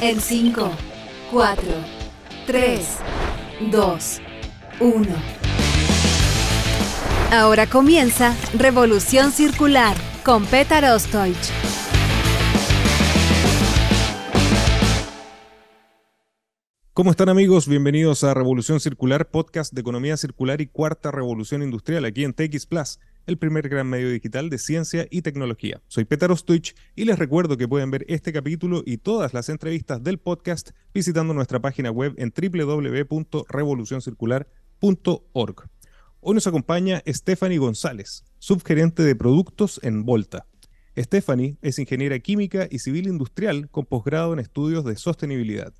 En 5, 4, 3, 2, 1. Ahora comienza Revolución Circular con Petar Ostoich. ¿Cómo están amigos? Bienvenidos a Revolución Circular, podcast de economía circular y cuarta revolución industrial aquí en TX Plus el primer gran medio digital de ciencia y tecnología. Soy Peter Twitch y les recuerdo que pueden ver este capítulo y todas las entrevistas del podcast visitando nuestra página web en www.revolucioncircular.org. Hoy nos acompaña Stephanie González, subgerente de productos en Volta. Stephanie es ingeniera química y civil industrial con posgrado en estudios de sostenibilidad.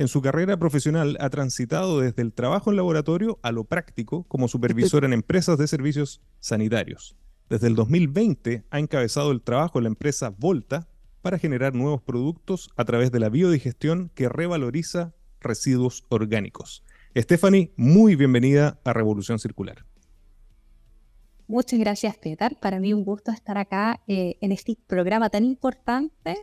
En su carrera profesional ha transitado desde el trabajo en laboratorio a lo práctico como supervisor en empresas de servicios sanitarios. Desde el 2020 ha encabezado el trabajo en la empresa Volta para generar nuevos productos a través de la biodigestión que revaloriza residuos orgánicos. Stephanie, muy bienvenida a Revolución Circular. Muchas gracias, Peter. Para mí un gusto estar acá eh, en este programa tan importante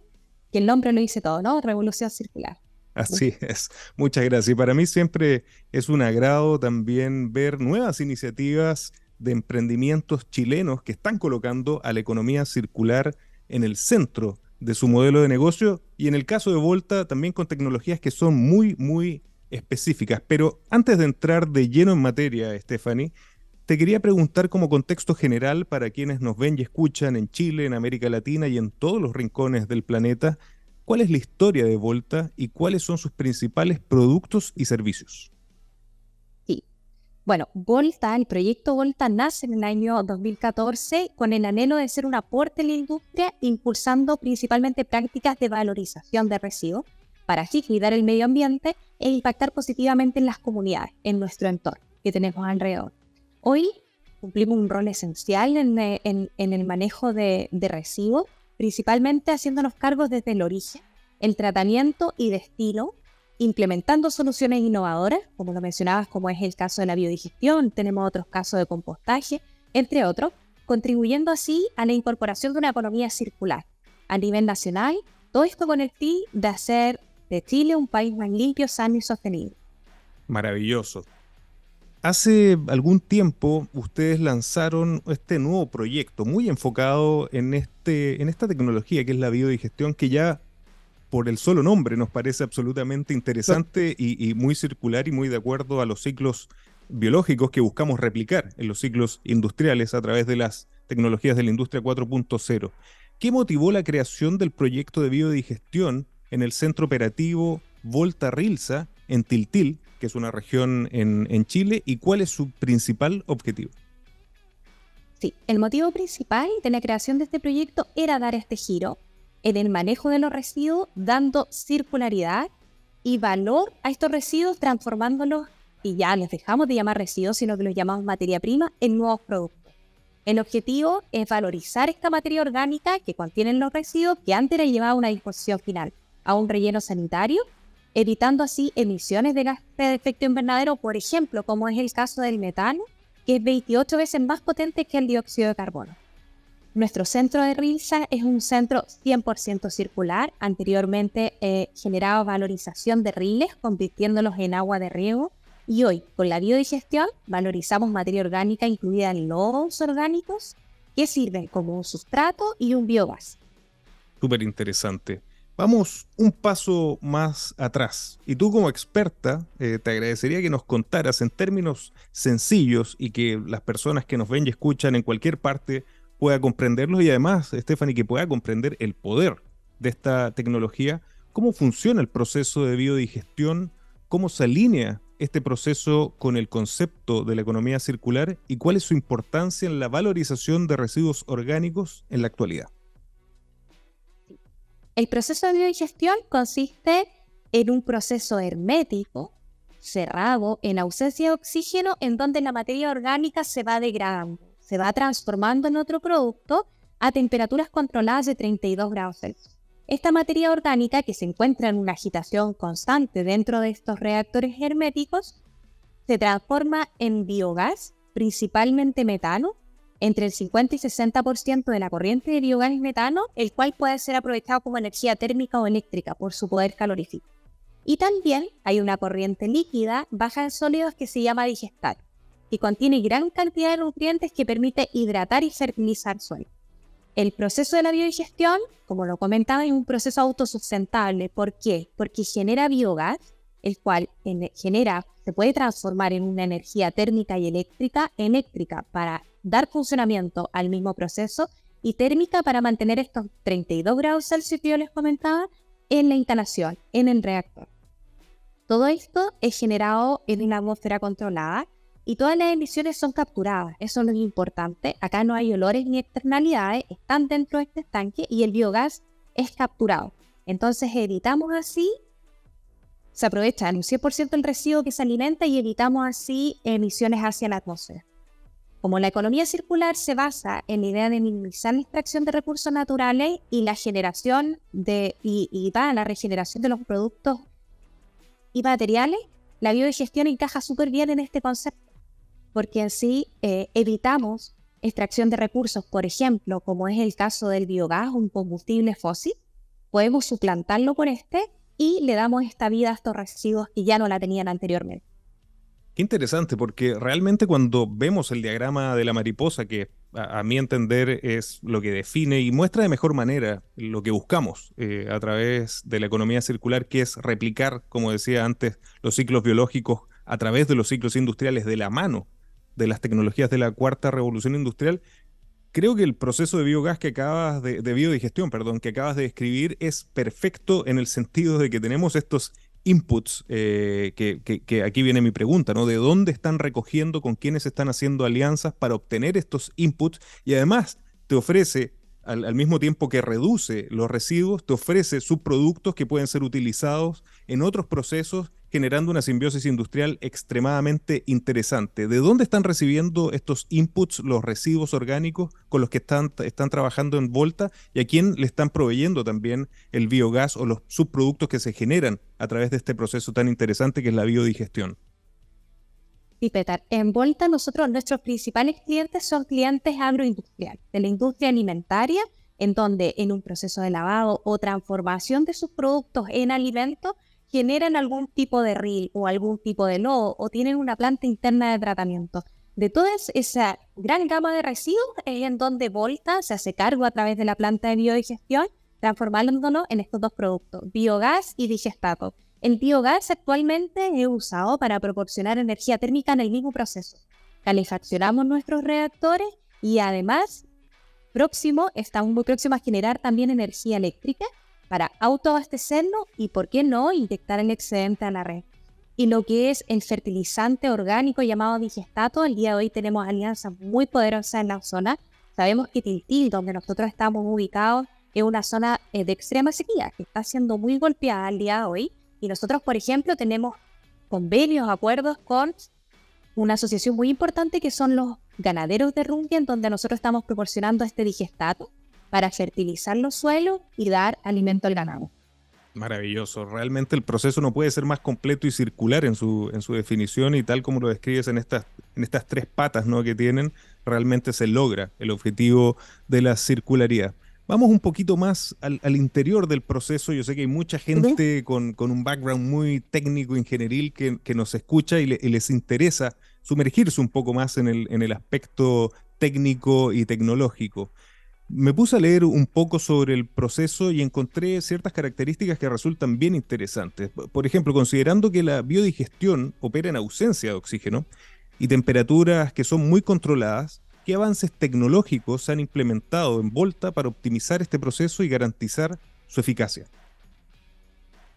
que el nombre lo dice todo, ¿no? Revolución Circular. Así es. Muchas gracias. Y para mí siempre es un agrado también ver nuevas iniciativas de emprendimientos chilenos que están colocando a la economía circular en el centro de su modelo de negocio y en el caso de Volta también con tecnologías que son muy, muy específicas. Pero antes de entrar de lleno en materia, Stephanie, te quería preguntar como contexto general para quienes nos ven y escuchan en Chile, en América Latina y en todos los rincones del planeta, ¿Cuál es la historia de Volta y cuáles son sus principales productos y servicios? Sí. Bueno, Volta, el proyecto Volta nace en el año 2014 con el anhelo de ser un aporte en la industria, impulsando principalmente prácticas de valorización de residuos para así cuidar el medio ambiente e impactar positivamente en las comunidades, en nuestro entorno que tenemos alrededor. Hoy cumplimos un rol esencial en, eh, el manejo de, de residuos principalmente haciéndonos cargos desde el origen el tratamiento y destino, implementando soluciones innovadoras, como lo mencionabas, como es el caso de la biodigestión, tenemos otros casos de compostaje, entre otros, contribuyendo así a la incorporación de una economía circular a nivel nacional, todo esto con el fin de hacer de Chile un país más limpio, sano y sostenible. Maravilloso. Hace algún tiempo ustedes lanzaron este nuevo proyecto muy enfocado en, este, en esta tecnología que es la biodigestión, que ya por el solo nombre nos parece absolutamente interesante y, muy circular y muy de acuerdo a los ciclos biológicos que buscamos replicar en los ciclos industriales a través de las tecnologías de la industria 4.0. ¿Qué motivó la creación del proyecto de biodigestión en el centro operativo Volta Rilsa en Tiltil, que es una región en Chile, y cuál es su principal objetivo? Sí, el motivo principal de la creación de este proyecto era dar este giro en el manejo de los residuos, dando circularidad y valor a estos residuos, transformándolos, y ya les dejamos de llamar residuos, sino que los llamamos materia prima, en nuevos productos. El objetivo es valorizar esta materia orgánica que contienen los residuos que antes le llevaba a una disposición final, a un relleno sanitario, evitando así emisiones de gas de efecto invernadero, por ejemplo, como es el caso del metano, que es 28 veces más potente que el dióxido de carbono. Nuestro centro de Rilsa es un centro 100% circular. Anteriormente eh, generaba valorización de riles, convirtiéndolos en agua de riego. Y hoy, con la biodigestión, valorizamos materia orgánica incluida en lodos orgánicos que sirven como un sustrato y un biogás. Súper interesante. Vamos un paso más atrás. Y tú como experta, eh, te agradecería que nos contaras en términos sencillos y que las personas que nos ven y escuchan en cualquier parte pueda comprenderlos y además, Stephanie, que pueda comprender el poder de esta tecnología, cómo funciona el proceso de biodigestión, cómo se alinea este proceso con el concepto de la economía circular y cuál es su importancia en la valorización de residuos orgánicos en la actualidad. El proceso de biodigestión consiste en un proceso hermético, cerrado, en ausencia de oxígeno, en donde la materia orgánica se va degradando se va transformando en otro producto a temperaturas controladas de 32 grados Celsius. Esta materia orgánica que se encuentra en una agitación constante dentro de estos reactores herméticos se transforma en biogás, principalmente metano, entre el 50 y 60% de la corriente de biogás es metano, el cual puede ser aprovechado como energía térmica o eléctrica por su poder calorífico. Y también hay una corriente líquida baja en sólidos que se llama digestar, y contiene gran cantidad de nutrientes que permite hidratar y fertilizar suelo. El proceso de la biodigestión, como lo comentaba, es un proceso autosustentable. ¿Por qué? Porque genera biogás, el cual genera, se puede transformar en una energía térmica y eléctrica, eléctrica para dar funcionamiento al mismo proceso y térmica para mantener estos 32 grados Celsius que yo les comentaba en la instalación, en el reactor. Todo esto es generado en una atmósfera controlada y todas las emisiones son capturadas. Eso es lo importante. Acá no hay olores ni externalidades, están dentro de este estanque y el biogás es capturado. Entonces evitamos así, se aprovecha en un 100% el residuo que se alimenta y evitamos así emisiones hacia la atmósfera. Como la economía circular se basa en la idea de minimizar la extracción de recursos naturales y la generación de, y, la regeneración de los productos y materiales, la biogestión encaja súper bien en este concepto porque así eh, evitamos extracción de recursos, por ejemplo, como es el caso del biogás, un combustible fósil, podemos suplantarlo con este y le damos esta vida a estos residuos que ya no la tenían anteriormente. Qué interesante, porque realmente cuando vemos el diagrama de la mariposa, que a, mi entender es lo que define y muestra de mejor manera lo que buscamos eh, a través de la economía circular, que es replicar, como decía antes, los ciclos biológicos a través de los ciclos industriales de la mano de las tecnologías de la cuarta revolución industrial, creo que el proceso de biogás que acabas de, biodigestión, perdón, que acabas de describir es perfecto en el sentido de que tenemos estos inputs, eh, que, aquí viene mi pregunta, ¿no? ¿De dónde están recogiendo, con quiénes están haciendo alianzas para obtener estos inputs? Y además te ofrece, al, al mismo tiempo que reduce los residuos, te ofrece subproductos que pueden ser utilizados en otros procesos generando una simbiosis industrial extremadamente interesante. ¿De dónde están recibiendo estos inputs, los residuos orgánicos con los que están, están trabajando en Volta y a quién le están proveyendo también el biogás o los subproductos que se generan a través de este proceso tan interesante que es la biodigestión? Sí, Petar, en Volta nosotros, nuestros principales clientes son clientes agroindustriales, de la industria alimentaria, en donde en un proceso de lavado o transformación de sus productos en alimentos, generan algún tipo de RIL o algún tipo de nodo o tienen una planta interna de tratamiento. De toda esa gran gama de residuos es en donde Volta se hace cargo a través de la planta de biodigestión, transformándolo en estos dos productos, biogás y digestato. El biogás actualmente es usado para proporcionar energía térmica en el mismo proceso. Calefaccionamos nuestros reactores y además próximo, estamos muy próximos a generar también energía eléctrica para autoabastecernos y, por qué no, inyectar el excedente a la red. Y lo que es el fertilizante orgánico llamado digestato, el día de hoy tenemos alianzas muy poderosas en la zona. Sabemos que Tiltil, donde nosotros estamos ubicados, es una zona eh, de extrema sequía que está siendo muy golpeada al día de hoy. Y nosotros, por ejemplo, tenemos convenios, acuerdos con una asociación muy importante que son los ganaderos de Rumbia, en donde nosotros estamos proporcionando este digestato para fertilizar los suelos y dar alimento al ganado. Maravilloso, realmente el proceso no puede ser más completo y circular en su, en su definición y tal como lo describes en estas, en estas tres patas ¿no? que tienen, realmente se logra el objetivo de la circularidad. Vamos un poquito más al, interior del proceso. Yo sé que hay mucha gente con, un background muy técnico, ingenieril, que, nos escucha y, les interesa sumergirse un poco más en el, en el aspecto técnico y tecnológico. Me puse a leer un poco sobre el proceso y encontré ciertas características que resultan bien interesantes. Por ejemplo, considerando que la biodigestión opera en ausencia de oxígeno y temperaturas que son muy controladas, ¿qué avances tecnológicos se han implementado en Volta para optimizar este proceso y garantizar su eficacia?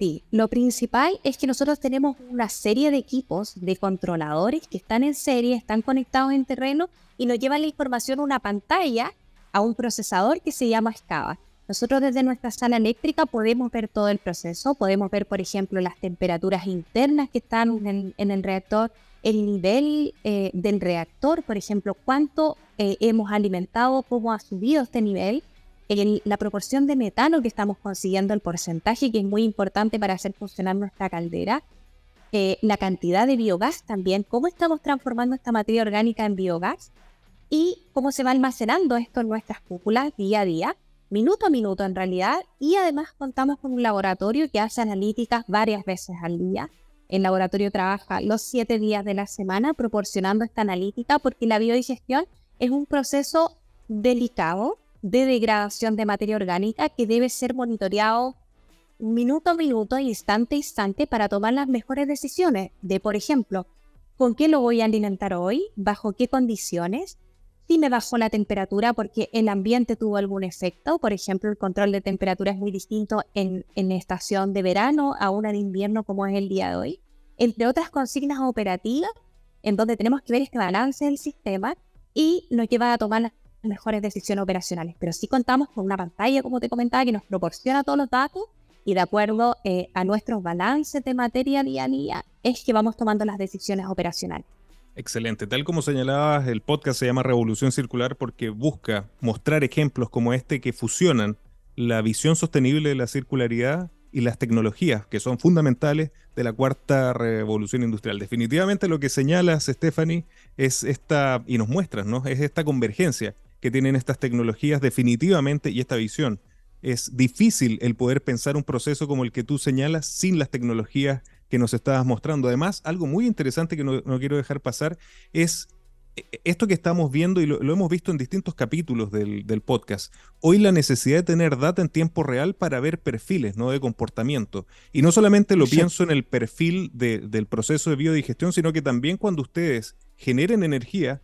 Sí, lo principal es que nosotros tenemos una serie de equipos de controladores que están en serie, están conectados en terreno y nos llevan la información a una pantalla a un procesador que se llama SCADA. Nosotros desde nuestra sala eléctrica podemos ver todo el proceso, podemos ver, por ejemplo, las temperaturas internas que están en, el reactor, el nivel eh, del reactor, por ejemplo, cuánto eh, hemos alimentado, cómo ha subido este nivel, la proporción de metano que estamos consiguiendo, el porcentaje que es muy importante para hacer funcionar nuestra caldera, eh, la cantidad de biogás también, cómo estamos transformando esta materia orgánica en biogás y cómo se va almacenando esto en nuestras cúpulas día a día, minuto a minuto en realidad, y además contamos con un laboratorio que hace analíticas varias veces al día. El laboratorio trabaja los siete días de la semana proporcionando esta analítica porque la biodigestión es un proceso delicado de degradación de materia orgánica que debe ser monitoreado minuto a minuto, instante a instante, para tomar las mejores decisiones de, por ejemplo, con qué lo voy a alimentar hoy, bajo qué condiciones, si me bajó la temperatura porque el ambiente tuvo algún efecto. Por ejemplo, el control de temperatura es muy distinto en, en estación de verano a una de invierno como es el día de hoy. Entre otras consignas operativas, en donde tenemos que ver este balance del sistema y nos lleva a tomar las mejores decisiones operacionales. Pero sí contamos con una pantalla, como te comentaba, que nos proporciona todos los datos y de acuerdo eh, a nuestros balances de materia día a día es que vamos tomando las decisiones operacionales. Excelente. Tal como señalabas, el podcast se llama Revolución Circular porque busca mostrar ejemplos como este que fusionan la visión sostenible de la circularidad y las tecnologías que son fundamentales de la cuarta revolución industrial. Definitivamente lo que señalas, Stephanie, es esta, y nos muestras, ¿no? Es esta convergencia que tienen estas tecnologías definitivamente y esta visión. Es difícil el poder pensar un proceso como el que tú señalas sin las tecnologías que nos estabas mostrando. Además, algo muy interesante que no, quiero dejar pasar es eh, esto que estamos viendo y lo, hemos visto en distintos capítulos del, podcast. Hoy la necesidad de tener data en tiempo real para ver perfiles, ¿no? De comportamiento. Y no solamente lo pienso en el perfil del proceso de biodigestión, sino que también cuando ustedes generen energía,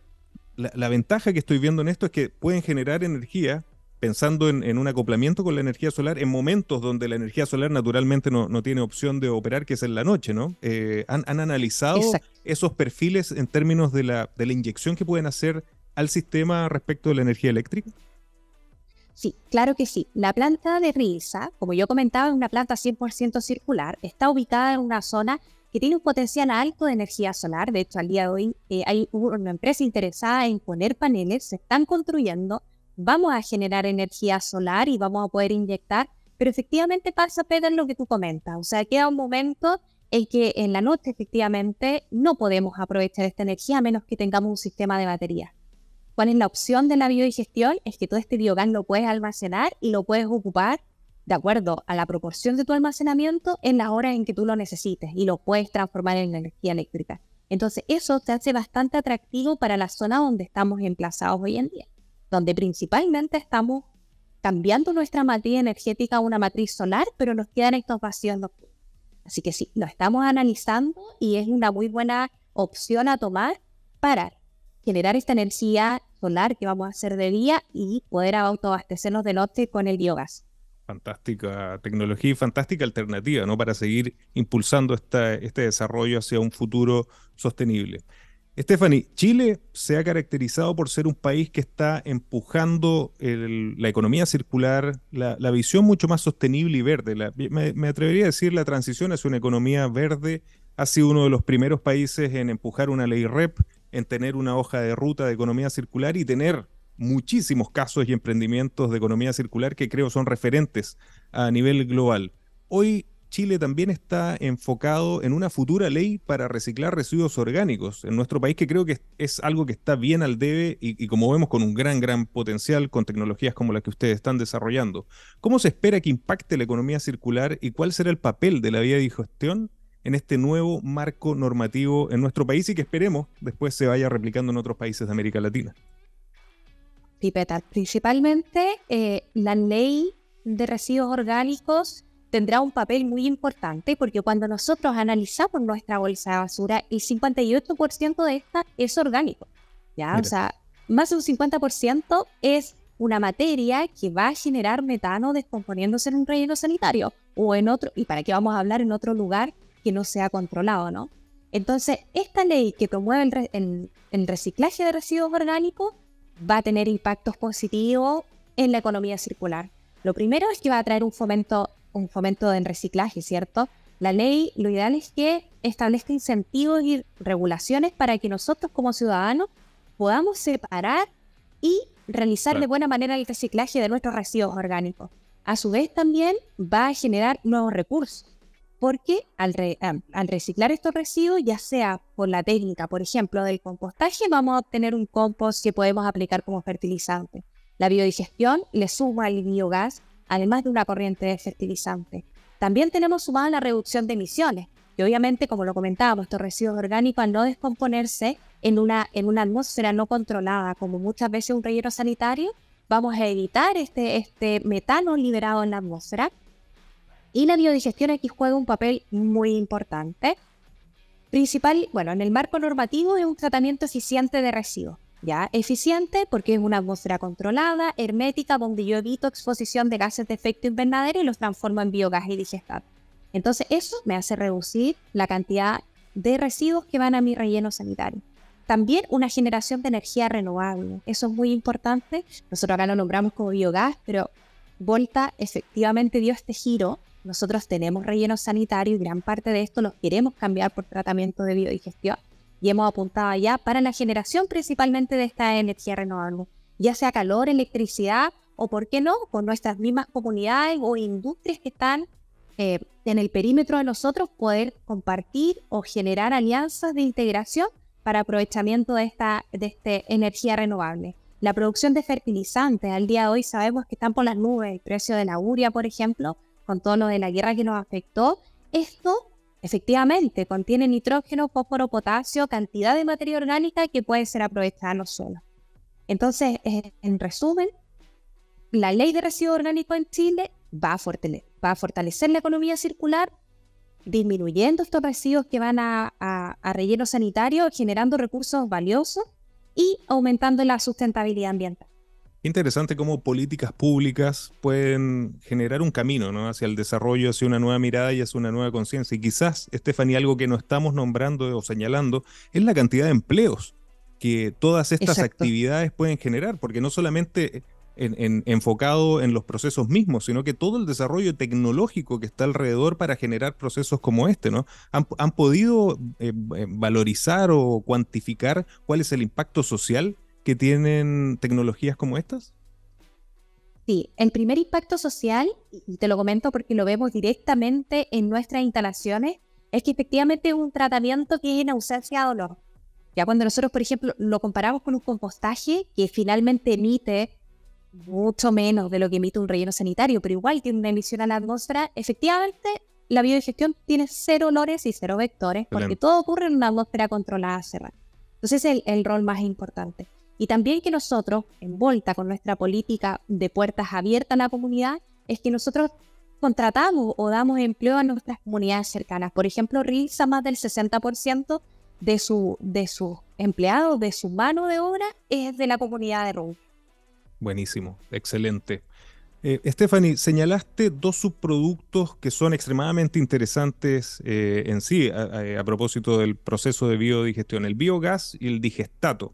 la ventaja que estoy viendo en esto es que pueden generar energía pensando en, un acoplamiento con la energía solar en momentos donde la energía solar naturalmente no, no tiene opción de operar, que es en la noche, ¿no? Eh, han, analizado esos perfiles en términos de la, de la inyección que pueden hacer al sistema respecto de la energía eléctrica? Sí, claro que sí. La planta de Risa, como yo comentaba, es una planta 100% circular. Está ubicada en una zona que tiene un potencial alto de energía solar. De hecho, al día de hoy eh, hay una empresa interesada en poner paneles, se están construyendo, vamos a generar energía solar y vamos a poder inyectar, pero efectivamente pasa, Pedro, lo que tú comentas. O sea, queda un momento en que en la noche efectivamente no podemos aprovechar esta energía a menos que tengamos un sistema de batería. ¿Cuál es la opción de la biodigestión? Es que todo este biogás lo puedes almacenar y lo puedes ocupar de acuerdo a la proporción de tu almacenamiento en las horas en que tú lo necesites y lo puedes transformar en energía eléctrica. Entonces eso te hace bastante atractivo para la zona donde estamos emplazados hoy en día donde principalmente estamos cambiando nuestra matriz energética a una matriz solar, pero nos quedan estos vacíos Así que sí, lo estamos analizando y es una muy buena opción a tomar para generar esta energía solar que vamos a hacer de día y poder autoabastecernos de noche con el biogás. Fantástica tecnología y fantástica alternativa, ¿no? Para seguir impulsando esta, este desarrollo hacia un futuro sostenible. Stephanie, Chile se ha caracterizado por ser un país que está empujando la economía circular, la, visión mucho más sostenible y verde. me, atrevería a decir la transición hacia una economía verde. Ha sido uno de los primeros países en empujar una ley REP, en tener una hoja de ruta de economía circular y tener muchísimos casos y emprendimientos de economía circular que creo son referentes a nivel global. Hoy Chile también está enfocado en una futura ley para reciclar residuos orgánicos en nuestro país, que creo que es algo que está bien al debe y, como vemos con un gran, gran potencial con tecnologías como las que ustedes están desarrollando. ¿Cómo se espera que impacte la economía circular y cuál será el papel de la vía de digestión en este nuevo marco normativo en nuestro país y que esperemos después se vaya replicando en otros países de América Latina? Pipeta, principalmente eh, la ley de residuos orgánicos tendrá un papel muy importante porque cuando nosotros analizamos nuestra bolsa de basura, el 58% de esta es orgánico. ¿ya? O sea, más de un 50% es una materia que va a generar metano descomponiéndose en un relleno sanitario o en otro, y para qué vamos a hablar en otro lugar que no sea controlado, ¿no? Entonces, esta ley que promueve el reciclaje de residuos orgánicos va a tener impactos positivos en la economía circular. Lo primero es que va a traer un fomento un fomento en reciclaje, ¿cierto? La ley lo ideal es que establezca incentivos y regulaciones para que nosotros como ciudadanos podamos separar y realizar de buena manera el reciclaje de nuestros residuos orgánicos. A su vez también va a generar nuevos recursos, porque al, reciclar estos residuos, ya sea por la técnica, por ejemplo, del compostaje, vamos a obtener un compost que podemos aplicar como fertilizante. La biodigestión le suma el biogás además de una corriente de fertilizante. También tenemos sumada la reducción de emisiones, y obviamente, como lo comentábamos, estos residuos orgánicos al no descomponerse en una, en una atmósfera no controlada, como muchas veces un relleno sanitario, vamos a evitar este, este metano liberado en la atmósfera. Y la biodigestión aquí juega un papel muy importante. Principal, bueno, en el marco normativo es un tratamiento eficiente de residuos ¿ya? Eficiente porque es una atmósfera controlada, hermética, donde yo evito exposición de gases de efecto invernadero y los transformo en biogás y digestado. Entonces eso me hace reducir la cantidad de residuos que van a mi relleno sanitario. También una generación de energía renovable. Eso es muy importante. Nosotros acá lo nombramos como biogás, pero Volta efectivamente dio este giro. Nosotros tenemos relleno sanitario y gran parte de esto lo queremos cambiar por tratamiento de biodigestión y hemos apuntado ya para la generación principalmente de esta energía renovable, ya sea calor, electricidad o, por qué no, con nuestras mismas comunidades o industrias que están eh, en el perímetro de nosotros, poder compartir o generar alianzas de integración para aprovechamiento de esta de este energía renovable. La producción de fertilizantes al día de hoy sabemos que están por las nubes, el precio de la uria, por ejemplo, con todo lo de la guerra que nos afectó. Esto Efectivamente, contiene nitrógeno, fósforo, potasio, cantidad de materia orgánica que puede ser aprovechada en los suelos. Entonces, eh, en resumen, la ley de residuos orgánicos en Chile va a, fortalecer, la economía circular, disminuyendo estos residuos que van a, a relleno sanitario, generando recursos valiosos y aumentando la sustentabilidad ambiental. Interesante cómo políticas públicas pueden generar un camino ¿no? hacia el desarrollo, hacia una nueva mirada y hacia una nueva conciencia. Y quizás, Estefanía, algo que no estamos nombrando o señalando es la cantidad de empleos que todas estas actividades pueden generar, porque no solamente enfocado en los procesos mismos, sino que todo el desarrollo tecnológico que está alrededor para generar procesos como este, ¿no? ¿Han, podido eh, eh, valorizar o cuantificar cuál es el impacto social que tienen tecnologías como estas? Sí, el primer impacto social, y te lo comento porque lo vemos directamente en nuestras instalaciones, es que efectivamente es un tratamiento que es en ausencia de olor. Ya cuando nosotros, por ejemplo, lo comparamos con un compostaje que finalmente emite mucho menos de lo que emite un relleno sanitario, pero igual tiene una emisión a la atmósfera, efectivamente la biodigestión tiene cero olores y cero vectores, porque todo ocurre en una atmósfera controlada cerrada. Entonces, el, el rol más importante. Y también que nosotros, en Volta, con nuestra política de puertas abiertas a la comunidad, es que nosotros contratamos o damos empleo a nuestras comunidades cercanas. Por ejemplo, Risa, más del 60% de, su, de sus empleados, de su mano de obra, es de la comunidad de Row. Buenísimo, excelente. Eh, Stephanie, señalaste dos subproductos que son extremadamente interesantes eh, en sí, a propósito del proceso de biodigestión, el biogás y el digestato.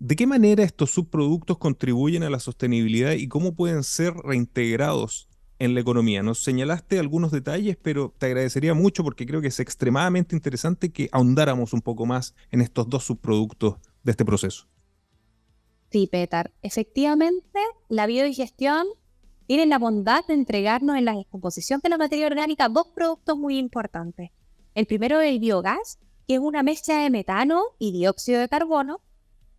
¿De qué manera estos subproductos contribuyen a la sostenibilidad y cómo pueden ser reintegrados en la economía? Nos señalaste algunos detalles, pero te agradecería mucho porque creo que es extremadamente interesante que ahondáramos un poco más en estos dos subproductos de este proceso. Sí, Petar. Efectivamente, la biodigestión tiene la bondad de entregarnos en la descomposición de la materia orgánica dos productos muy importantes. El primero es el biogás, que es una mezcla de metano y dióxido de carbono,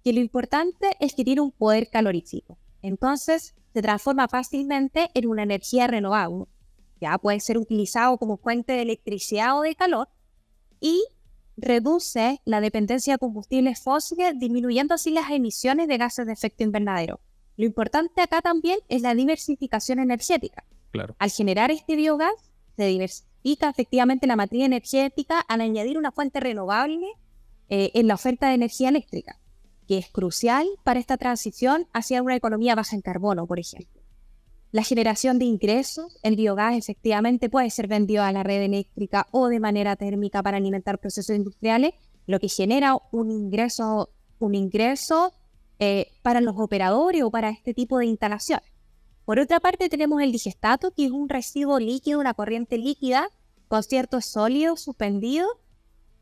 que lo importante es que tiene un poder calorífico. Entonces, se transforma fácilmente en una energía renovable. Ya puede ser utilizado como fuente de electricidad o de calor y reduce la dependencia de combustibles fósiles, disminuyendo así las emisiones de gases de efecto invernadero. Lo importante acá también es la diversificación energética. Claro. Al generar este biogás, se diversifica efectivamente la matriz energética al añadir una fuente renovable eh, en la oferta de energía eléctrica que es crucial para esta transición hacia una economía baja en carbono, por ejemplo. La generación de ingresos, el biogás efectivamente puede ser vendido a la red eléctrica o de manera térmica para alimentar procesos industriales, lo que genera un ingreso, un ingreso eh, para los operadores o para este tipo de instalaciones. Por otra parte, tenemos el digestato, que es un residuo líquido, una corriente líquida con ciertos sólidos suspendidos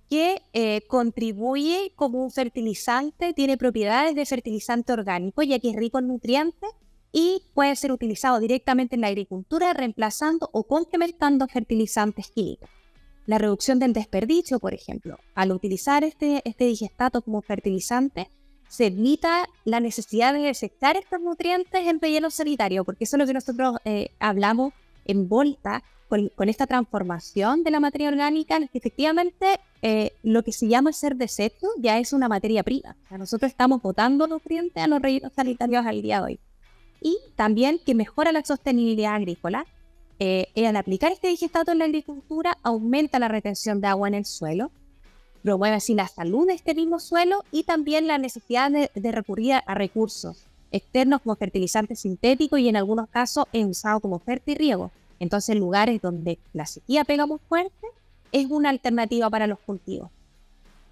que eh, contribuye como un fertilizante, tiene propiedades de fertilizante orgánico, ya que es rico en nutrientes y puede ser utilizado directamente en la agricultura, reemplazando o complementando fertilizantes químicos. La reducción del desperdicio, por ejemplo, al utilizar este, este digestato como fertilizante, se evita la necesidad de desectar estos nutrientes en relleno sanitario, porque eso es lo que nosotros eh, hablamos Envolta con, con, esta transformación de la materia orgánica, que efectivamente eh, lo que se llama ser desecho ya es una materia prima. nosotros estamos botando nutrientes a los rellenos sanitarios al día de hoy. Y también que mejora la sostenibilidad agrícola. Eh, al aplicar este digestato en la agricultura, aumenta la retención de agua en el suelo, promueve así la salud de este mismo suelo y también la necesidad de, recurrir a recursos externos como fertilizantes sintéticos y en algunos casos en usado como y riego. Entonces, lugares donde la sequía pega muy fuerte es una alternativa para los cultivos.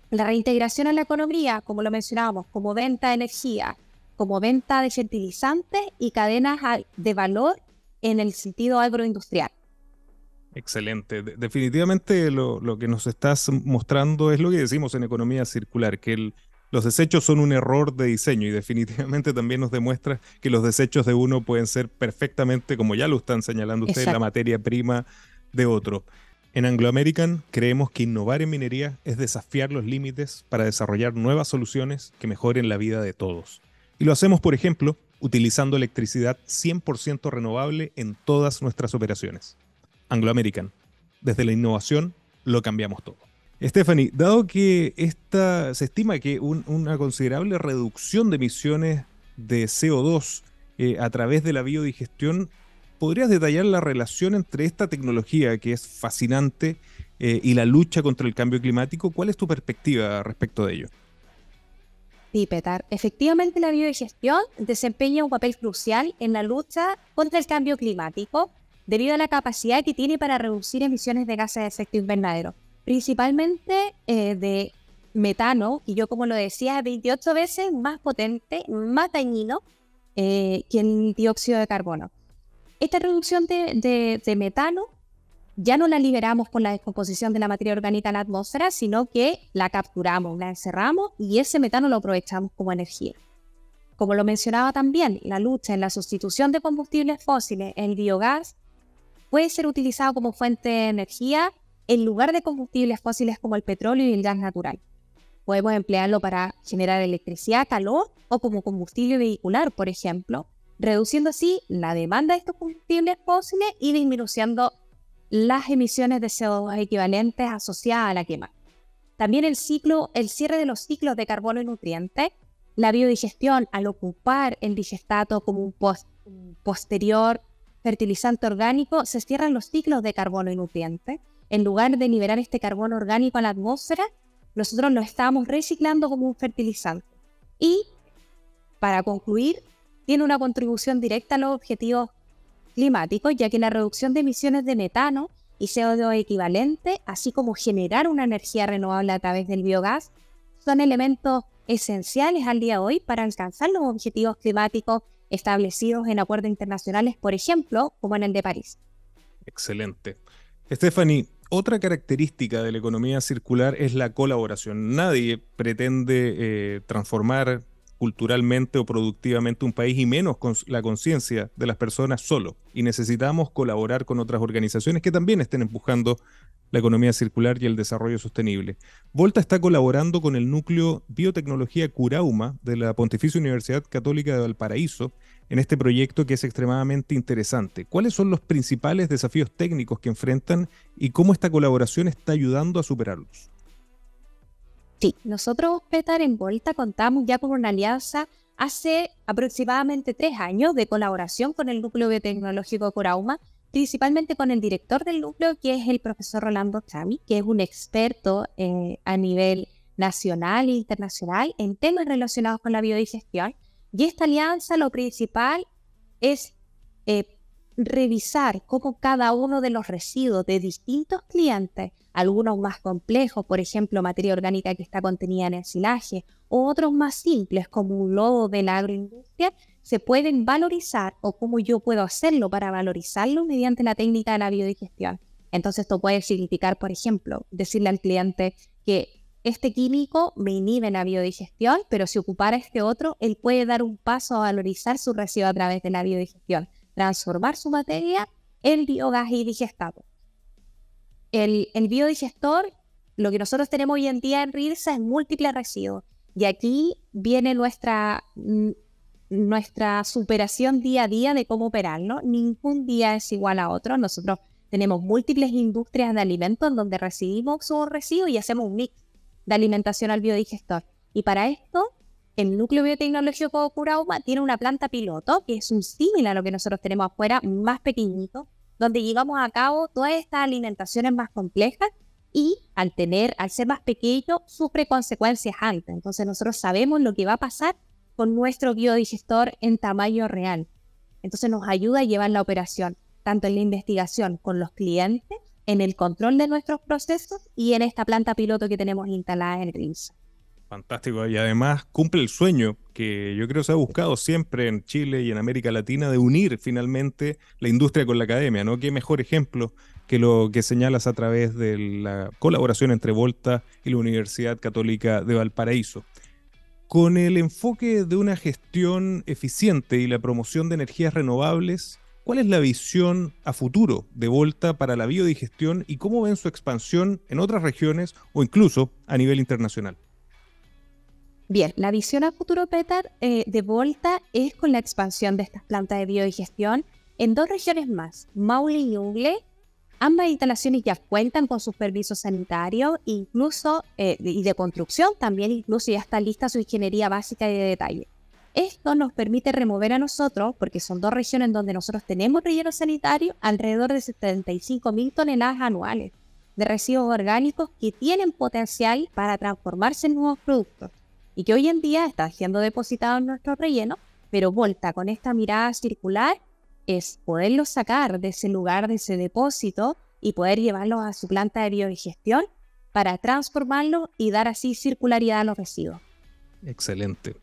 La reintegración a la economía, como lo mencionábamos, como venta de energía, como venta de fertilizantes y cadenas de valor en el sentido agroindustrial. Excelente. definitivamente lo, que nos estás mostrando es lo que decimos en economía circular, que el, los desechos son un error de diseño y definitivamente también nos demuestra que los desechos de uno pueden ser perfectamente, como ya lo están señalando ustedes, la materia prima de otro. En Anglo American creemos que innovar en minería es desafiar los límites para desarrollar nuevas soluciones que mejoren la vida de todos. Y lo hacemos, por ejemplo, utilizando electricidad 100% renovable en todas nuestras operaciones. Anglo American, desde la innovación lo cambiamos todo. Stephanie, dado que esta, se estima que una considerable reducción de emisiones de CO2 eh, a través de la biodigestión, ¿podrías detallar la relación entre esta tecnología que es fascinante eh, y la lucha contra el cambio climático? ¿Cuál es tu perspectiva respecto de ello? Sí, Petar. Efectivamente, la biodigestión desempeña un papel crucial en la lucha contra el cambio climático debido a la capacidad que tiene para reducir emisiones de gases de efecto invernadero principalmente eh, de metano, y yo como lo decía, 28 veces más potente, más dañino eh, que el dióxido de carbono. Esta reducción de, metano ya no la liberamos con la descomposición de la materia orgánica en la atmósfera, sino que la capturamos, la encerramos y ese metano lo aprovechamos como energía. Como lo mencionaba también, la lucha en la sustitución de combustibles fósiles, el biogás, puede ser utilizado como fuente de energía en lugar de combustibles fósiles como el petróleo y el gas natural. Podemos emplearlo para generar electricidad, calor o como combustible vehicular, por ejemplo, reduciendo así la demanda de estos combustibles fósiles y disminuyendo las emisiones de CO2 equivalentes asociadas a la quema. También el ciclo, el cierre de los ciclos de carbono y nutrientes, la biodigestión al ocupar el digestato como un posterior fertilizante orgánico, se cierran los ciclos de carbono y nutrientes en lugar de liberar este carbón orgánico a la atmósfera, nosotros lo estamos reciclando como un fertilizante. Y, para concluir, tiene una contribución directa a los objetivos climáticos, ya que la reducción de emisiones de metano y CO2 equivalente, así como generar una energía renovable a través del biogás, son elementos esenciales al día de hoy para alcanzar los objetivos climáticos establecidos en acuerdos internacionales, por ejemplo, como en el de París. Excelente. Stephanie, otra característica de la economía circular es la colaboración. Nadie pretende eh, transformar culturalmente o productivamente un país y menos con la conciencia de las personas solo. Y necesitamos colaborar con otras organizaciones que también estén empujando la economía circular y el desarrollo sostenible. Volta está colaborando con el núcleo Biotecnología Curauma de la Pontificia Universidad Católica de Valparaíso en este proyecto que es extremadamente interesante. ¿Cuáles son los principales desafíos técnicos que enfrentan y cómo esta colaboración está ayudando a superarlos? Sí, nosotros, Petar en Volta, contamos ya con una alianza hace aproximadamente tres años de colaboración con el Núcleo Biotecnológico Corauma, principalmente con el director del núcleo, que es el profesor Rolando Chami, que es un experto eh, a nivel nacional e internacional en temas relacionados con la biodigestión. Y esta alianza lo principal es eh, revisar cómo cada uno de los residuos de distintos clientes, algunos más complejos, por ejemplo, materia orgánica que está contenida en el silaje, o otros más simples, como un lodo de la agroindustria, se pueden valorizar o cómo yo puedo hacerlo para valorizarlo mediante la técnica de la biodigestión. Entonces, esto puede significar, por ejemplo, decirle al cliente que este químico me inhibe la biodigestión, pero si ocupara este otro, él puede dar un paso a valorizar su residuo a través de la biodigestión, transformar su materia en biogás y digestado. El, biodigestor, lo que nosotros tenemos hoy en día en RIRSA es múltiples residuos. Y aquí viene nuestra, mm, nuestra superación día a día de cómo ¿no? Ningún día es igual a otro. Nosotros tenemos múltiples industrias de alimentos donde recibimos un residuo y hacemos un mix de alimentación al biodigestor. Y para esto, el núcleo biotecnológico Curauma tiene una planta piloto, que es un similar a lo que nosotros tenemos afuera, más pequeñito, donde llevamos a cabo todas estas alimentaciones más complejas y al tener, al ser más pequeño, sufre consecuencias altas. Entonces nosotros sabemos lo que va a pasar con nuestro biodigestor en tamaño real. Entonces nos ayuda a llevar la operación, tanto en la investigación con los clientes en el control de nuestros procesos y en esta planta piloto que tenemos instalada en Rinsa. Fantástico, y además cumple el sueño que yo creo se ha buscado siempre en Chile y en América Latina de unir finalmente la industria con la academia, ¿no? Qué mejor ejemplo que lo que señalas a través de la colaboración entre Volta y la Universidad Católica de Valparaíso. Con el enfoque de una gestión eficiente y la promoción de energías renovables, ¿Cuál es la visión a futuro de Volta para la biodigestión y cómo ven su expansión en otras regiones o incluso a nivel internacional? Bien, la visión a futuro, Petar eh, de Volta es con la expansión de estas plantas de biodigestión en dos regiones más, Maule y Ugle. Ambas instalaciones ya cuentan con sus permisos sanitarios incluso, eh, y de construcción también, incluso ya está lista su ingeniería básica y de detalle. Esto nos permite remover a nosotros, porque son dos regiones donde nosotros tenemos relleno sanitario, alrededor de 75 mil toneladas anuales de residuos orgánicos que tienen potencial para transformarse en nuevos productos y que hoy en día están siendo depositados en nuestro relleno, pero vuelta con esta mirada circular es poderlo sacar de ese lugar, de ese depósito y poder llevarlo a su planta de biodigestión para transformarlo y dar así circularidad a los residuos. Excelente.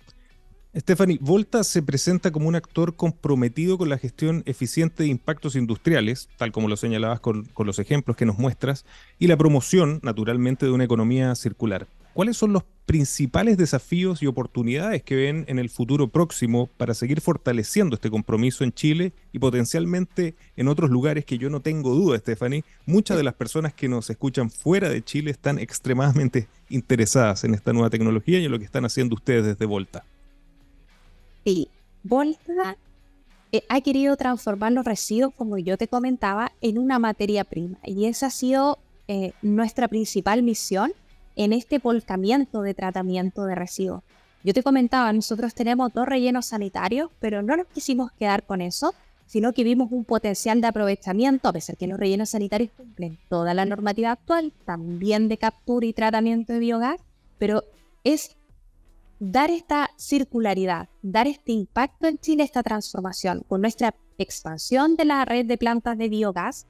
Stephanie, Volta se presenta como un actor comprometido con la gestión eficiente de impactos industriales, tal como lo señalabas con, los ejemplos que nos muestras, y la promoción, naturalmente, de una economía circular. ¿Cuáles son los principales desafíos y oportunidades que ven en el futuro próximo para seguir fortaleciendo este compromiso en Chile y potencialmente en otros lugares que yo no tengo duda, Stephanie? Muchas de las personas que nos escuchan fuera de Chile están extremadamente interesadas en esta nueva tecnología y en lo que están haciendo ustedes desde Volta. Sí, Volta ah. eh, ha querido transformar los residuos, como yo te comentaba, en una materia prima. Y esa ha sido eh, nuestra principal misión en este volcamiento de tratamiento de residuos. Yo te comentaba, nosotros tenemos dos rellenos sanitarios, pero no nos quisimos quedar con eso, sino que vimos un potencial de aprovechamiento, a pesar que los rellenos sanitarios cumplen toda la normativa actual, también de captura y tratamiento de biogás, pero es dar esta circularidad, dar este impacto en Chile, esta transformación, con nuestra expansión de la red de plantas de biogás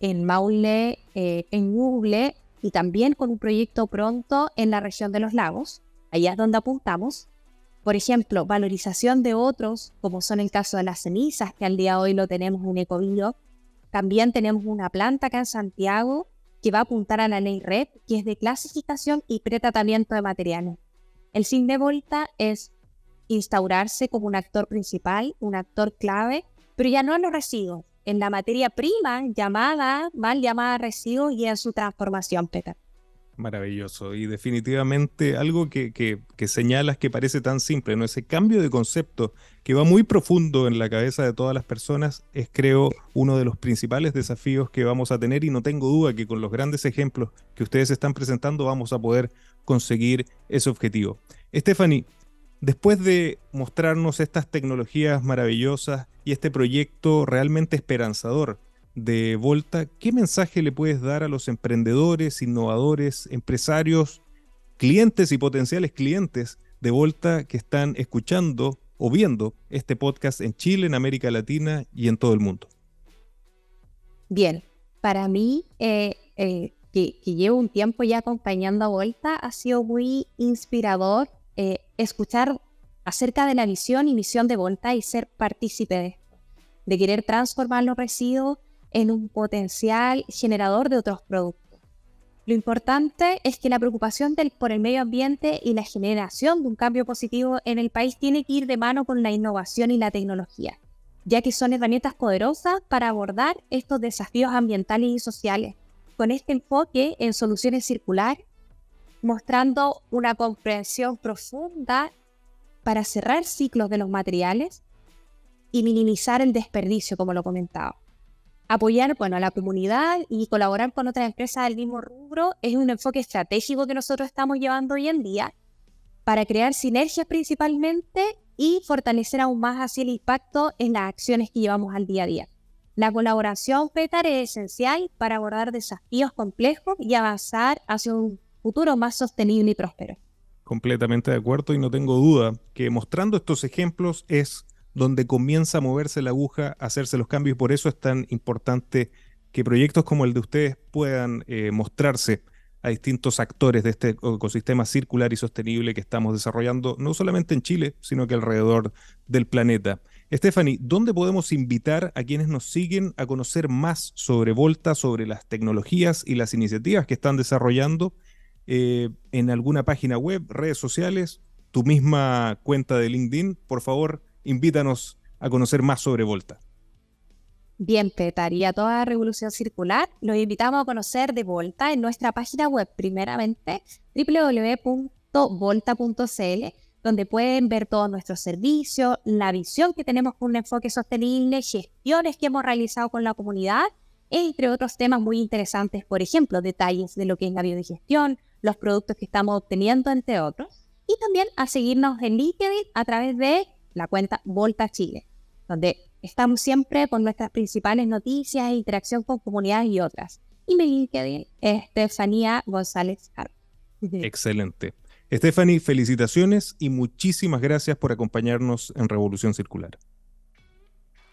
en Maule, eh, en Google y también con un proyecto pronto en la región de los lagos, allá es donde apuntamos. Por ejemplo, valorización de otros, como son el caso de las cenizas, que al día de hoy lo tenemos en Ecobio. También tenemos una planta acá en Santiago que va a apuntar a la ley RED, que es de clasificación y pretratamiento de materiales el sin de Volta es instaurarse como un actor principal, un actor clave, pero ya no en los residuos, en la materia prima llamada, mal llamada residuos y en su transformación, Peter. Maravilloso. Y definitivamente algo que, que, que, señalas que parece tan simple, ¿no? Ese cambio de concepto que va muy profundo en la cabeza de todas las personas es, creo, uno de los principales desafíos que vamos a tener y no tengo duda que con los grandes ejemplos que ustedes están presentando vamos a poder conseguir ese objetivo. Stephanie, después de mostrarnos estas tecnologías maravillosas y este proyecto realmente esperanzador de Volta, ¿qué mensaje le puedes dar a los emprendedores, innovadores, empresarios, clientes y potenciales clientes de Volta que están escuchando o viendo este podcast en Chile, en América Latina y en todo el mundo? Bien, para mí eh, eh, que, llevo un tiempo ya acompañando a Volta, ha sido muy inspirador eh, escuchar acerca de la visión y misión de Volta y ser partícipe de de querer transformar los residuos en un potencial generador de otros productos. Lo importante es que la preocupación por el medio ambiente y la generación de un cambio positivo en el país tiene que ir de mano con la innovación y la tecnología, ya que son herramientas poderosas para abordar estos desafíos ambientales y sociales con este enfoque en soluciones circular, mostrando una comprensión profunda para cerrar ciclos de los materiales y minimizar el desperdicio, como lo comentaba. Apoyar bueno, a la comunidad y colaborar con otras empresas del mismo rubro es un enfoque estratégico que nosotros estamos llevando hoy en día para crear sinergias principalmente y fortalecer aún más así el impacto en las acciones que llevamos al día a día. La colaboración PETAR es esencial para abordar desafíos complejos y avanzar hacia un futuro más sostenible y próspero. Completamente de acuerdo y no tengo duda que mostrando estos ejemplos es donde comienza a moverse la aguja, a hacerse los cambios y por eso es tan importante que proyectos como el de ustedes puedan eh, mostrarse a distintos actores de este ecosistema circular y sostenible que estamos desarrollando, no solamente en Chile, sino que alrededor del planeta. Stephanie, ¿dónde podemos invitar a quienes nos siguen a conocer más sobre Volta, sobre las tecnologías y las iniciativas que están desarrollando eh, en alguna página web, redes sociales, tu misma cuenta de LinkedIn? Por favor, invítanos a conocer más sobre Volta. Bien, Petaría, toda Revolución Circular, los invitamos a conocer de Volta en nuestra página web, primeramente www.volta.cl donde pueden ver todos nuestros servicios, la visión que tenemos con un enfoque sostenible, gestiones que hemos realizado con la comunidad, entre otros temas muy interesantes, por ejemplo, detalles de lo que es la biodigestión, los productos que estamos obteniendo, entre otros. Y también a seguirnos en LinkedIn a través de la cuenta Volta Chile, donde estamos siempre con nuestras principales noticias, e interacción con comunidades y otras. Y mi LinkedIn es Estefanía González Hart. Excelente. Stephanie, felicitaciones y muchísimas gracias por acompañarnos en Revolución Circular.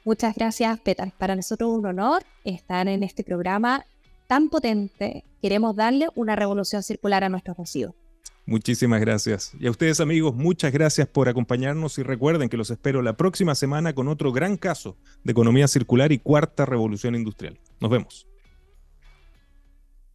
Muchas gracias, Petal. Para nosotros es un honor estar en este programa tan potente. Queremos darle una revolución circular a nuestros residuos. Muchísimas gracias. Y a ustedes amigos, muchas gracias por acompañarnos y recuerden que los espero la próxima semana con otro gran caso de economía circular y cuarta revolución industrial. Nos vemos.